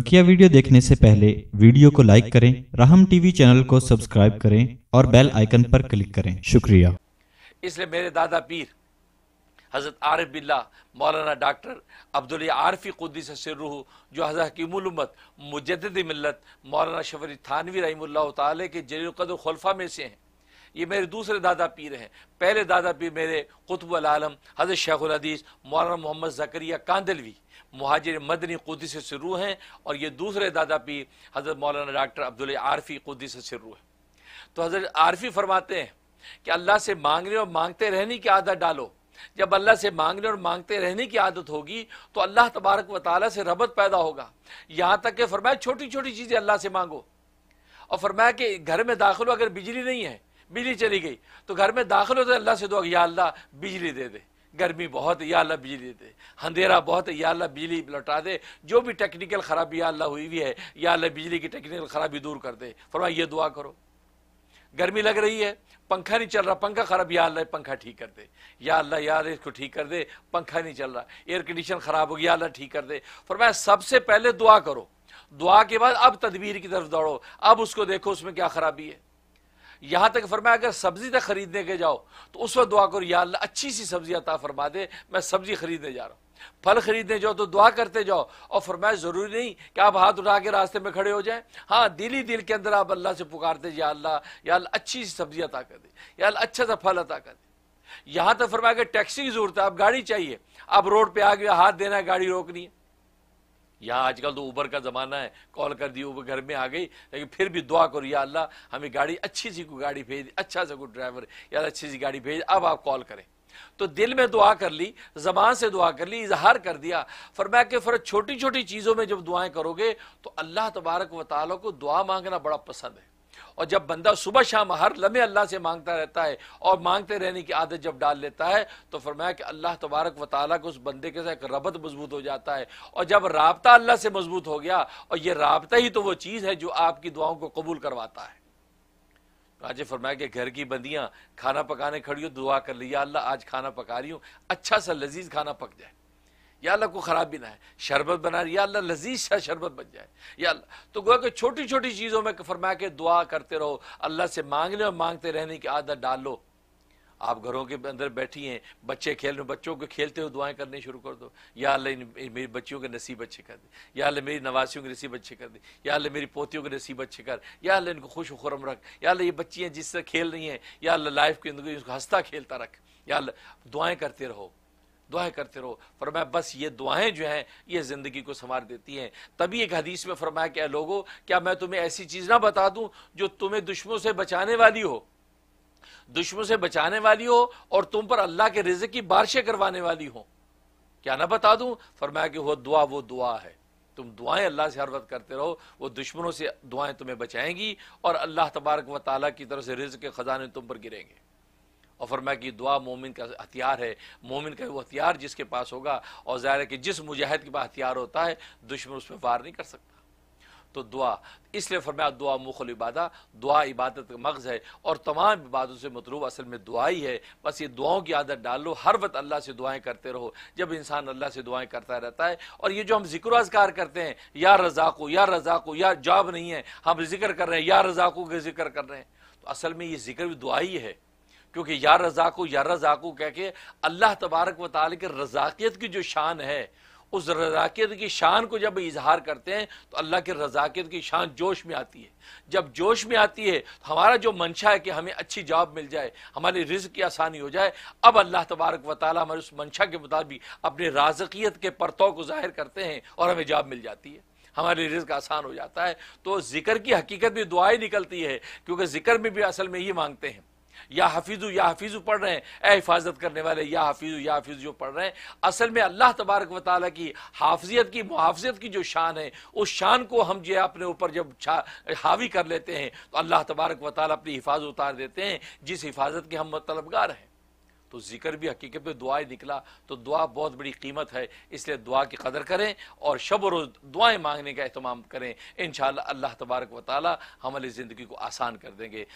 बकिया वीडियो देखने से पहले वीडियो को लाइक करें राहम टीवी चैनल को सब्सक्राइब करें और बेल आइकन पर क्लिक करें शुक्रिया इसलिए मेरे दादा पीर हज़रत आरफ बिल्ला मौलाना डॉक्टर अब्दुल आरफी खुदी से रूह जो हज़रत मुजद मिलत मौलाना शबरी थानवी रही तैके जरीक़द खलफा में से हैं ये मेरे दूसरे दादा पीर हैं पहले दादा पीर मेरे आलम हज़रत शेखुलहदीस मौलाना मोहम्मद ज़करिया कांदलवी महाजिर मदनी कुदी से शुरू हैं और ये दूसरे दादा पीर हज़रत मौलाना डॉक्टर अब्दुल आरफी कुदी से शुरू है तो हज़रत आरफी फरमाते हैं कि अल्लाह से मांगने और मांगते रहने की आदत डालो जब अल्लाह से मांगने और मांगते रहने की आदत होगी तो अल्लाह तबारक व ताल से रबत पैदा होगा यहाँ तक कि फरमाया छोटी छोटी चीज़ें अल्लाह से मांगो और फरमाया कि घर में दाखिल हो अगर बिजली नहीं है बिजली चली गई तो घर में दाखिल होते अल्लाह से दुआ या अल्लाह बिजली दे दे गर्मी बहुत है या अल्लाह बिजली दे दे अंधेरा बहुत है या अल्लाह बिजली लौटा दे जो भी टेक्निकल ख़राबी या अल्लाह हुई हुई है या अल्लाह बिजली की टेक्निकल ख़राबी दूर कर दे फरमा ये दुआ करो गर्मी लग रही है पंखा नहीं चल रहा पंखा ख़राब या अल्लाह पंखा ठीक कर दे या अल्लाह यार इसको ठीक कर दे पंखा नहीं चल रहा एयर कंडीशन ख़राब हो गया अल्लाह ठीक कर दे फरमाया सबसे पहले दुआ करो दुआ के बाद अब तदबीर की तरफ दौड़ो अब उसको देखो उसमें क्या ख़राबी है यहां तक फरमाया अगर सब्जी तक खरीदने के जाओ तो उस वक्त दुआ करो या अल्लाह अच्छी सी सब्जी अता फरमा दे मैं सब्जी खरीदने जा रहा हूं फल खरीदने जाओ तो दुआ करते जाओ और फरमाया ज़रूरी नहीं कि आप हाथ उठा के रास्ते में खड़े हो जाए हाँ दिल ही दिल के अंदर आप अल्लाह से पुकारते या अल्लाह या अल्लाह अच्छी सी सब्जी अता कर दे या अल्लाह अच्छा सा फल अता कर दे यहां तक फरमाया कि टैक्सी की जरूरत है आप गाड़ी चाहिए आप रोड पर आ गए हाथ देना है गाड़ी रोकनी है यहाँ आजकल तो ऊबर का ज़माना है कॉल कर दी ऊबर घर में आ गई लेकिन फिर भी दुआ करो या अल्लाह हमें गाड़ी अच्छी सी को गाड़ी भेज अच्छा सा को ड्राइवर या अच्छी सी गाड़ी भेज अब आप कॉल करें तो दिल में दुआ कर ली जबान से दुआ कर ली इजहार कर दिया मैं कि फर्ज छोटी छोटी चीज़ों में जब दुआएं करोगे तो अल्लाह तबारक व ताली को दुआ मांगना बड़ा पसंद है और जब बंदा सुबह शाम हर लम्हे अल्लाह से मांगता रहता है और मांगते रहने की आदत जब डाल लेता है तो फरमाया कि अल्लाह तबारक व ताली को उस बंदे के साथ रबत मजबूत हो जाता है और जब रबता अल्लाह से मजबूत हो गया और ये रबता ही तो वो चीज़ है जो आपकी दुआओं को कबूल करवाता है राजे फरमाया कि घर की बंदियाँ खाना पकाने खड़ी हो दुआ कर लिया अल्लाह आज खाना पका रही हूँ अच्छा सा लजीज खाना पक जाए या अल्लाह को ख़राब भी ना है शरबत बना या अल्लाह लजीज सा शरबत बन जाए या अल्लाह तो गोया कि छोटी छोटी चीज़ों में फरमा के दुआ करते रहो अल्लाह से मांगने और मांगते रहने की आदत डाल लो आप घरों के अंदर बैठी हैं बच्चे खेल रहे बच्चों को खेलते हुए दुआएं करनी शुरू कर दो या अल्लाह मेरी बच्चियों के नसीब अच्छे कर दे या अल्लाह मेरी नवासियों के नसीब अच्छे कर दे या अल्लाह मेरी पोतियों के नसीब अच्छे कर या अल्लाह इनको खुश खुरम रख या अल्लाह ये बच्चियाँ जिससे खेल रही हैं या अल्लाह लाइफ की जिंदगी उसको हंसता खेलता रख या अल्लाह दुआएँ करते रहो दुआएं करते रहो फरमाया बस ये दुआएं जो हैं ये ज़िंदगी को संवार देती हैं तभी एक हदीस में फरमाया क्या लोगों क्या मैं तुम्हें ऐसी चीज़ ना बता दूं जो तुम्हें दुश्मनों से बचाने वाली हो दुश्मनों से बचाने वाली हो और तुम पर अल्लाह के रिज की बारिशें करवाने वाली हो क्या ना बता दूं फरमाया कि वह दुआ वो दुआ है तुम दुआएं अल्लाह से हर वक्त करते रहो वो दुश्मनों से दुआएं तुम्हें बचाएंगी और अल्लाह तबारक व ताला की तरफ से रिज के ख़जाने तुम पर गिरेंगे और फरमाया कि दुआ मोमिन का हथियार है मोमिन का वो हथियार जिसके पास होगा और ज़ाहिर है कि जिस मुजाहिद के पास हथियार होता है दुश्मन उस पर वार नहीं कर सकता तो दुआ इसलिए फरमाया दुआ मुखल इबादा दुआ इबादत का मगज़ है और तमाम इबादतों से मतलूब असल में दुआ ही है बस ये दुआओं की आदत डाल लो हर वक्त अल्लाह से दुआएं करते रहो जब इंसान अल्लाह से दुआएं करता रहता है और ये जो हम जिक्र अजगार करते हैं या रजाको या रजाको या जॉब नहीं है हम जिक्र कर रहे हैं या रज़ाकू का जिक्र कर रहे हैं तो असल में ये जिक्र भी दुआ ही है क्योंकि या रजाकू या रजाकू कह के अल्लाह तबारक व ताल के रजाकियत की जो शान है उस रजाकियत की शान को जब इजहार करते हैं तो अल्लाह की रजाकियत की शान जोश में आती है जब जोश में आती है तो हमारा जो मंशा है कि हमें अच्छी जॉब मिल जाए हमारे रिज की आसानी हो जाए अब अल्लाह तबारक व ताल हमारे उस मंशा के मुताबिक अपने राजकीत के परतों को जाहिर करते हैं और हमें जॉब मिल जाती है हमारे रिज्क आसान हो जाता है तो ज़िक्र की हकीकत भी दुआएं निकलती है क्योंकि ज़िक्र में भी असल में ये मांगते हैं या हफीजु या हफीजु पढ़ रहे हैं ए हिफाजत करने वाले या हफीजु या हफीज़ जो पढ़ रहे हैं असल में अल्लाह तबारक व ताली की हाफजियत की मुहाफजियत की जो शान है उस शान को हम जो है अपने ऊपर जब हावी कर लेते हैं तो अल्लाह तबारक व ताली अपनी हिफाजत उतार देते हैं जिस हिफाजत के हम मतलबगार हैं तो ज़िक्र भी हकीकत में दुआएँ निकला तो दुआ बहुत बड़ी कीमत है इसलिए दुआ की कदर करें और शब रोज़ दुआएं मांगने का अहतमाम करें इन अल्लाह तबारक व ताली हमारी ज़िंदगी को आसान कर देंगे